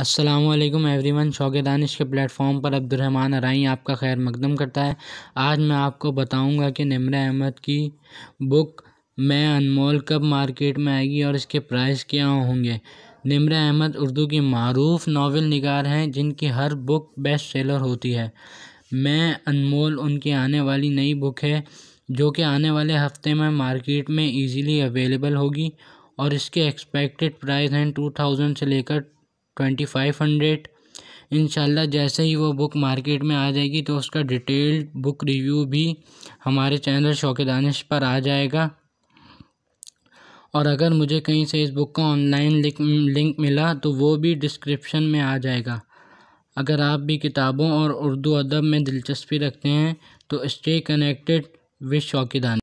Aslam every one शौक दानिश के platform पर अब्दुलरहमान अराई आपका खैर मकदम करता है आज मैं आपको बताऊंगा कि निमर अहमद की बुक मैं अनमोल कब मार्केट में आएगी और इसके प्राइस क्या होंगे निमर अहमद उर्दू की मरूफ नावल निगार हैं जिनकी हर बुक बेस्ट सेलर होती है मैं अनमोल उनकी आने वाली नई बुक है जो कि आने वाले हफ्ते में मार्केट में ईज़िली अवेलेबल होगी और इसके एक्सपेक्टेड प्राइस हैं टू थाउजेंड से लेकर ट्वेंटी फाइव हंड्रेड इनशाला जैसे ही वो बुक मार्केट में आ जाएगी तो उसका डिटेल्ड बुक रिव्यू भी हमारे चैनल शौक दानिश पर आ जाएगा और अगर मुझे कहीं से इस बुक का ऑनलाइन लिंक लिंक मिला तो वो भी डिस्क्रिप्शन में आ जाएगा अगर आप भी किताबों और उर्दू अदब में दिलचस्पी रखते हैं तो स्टे कनेक्टेड विद दानिश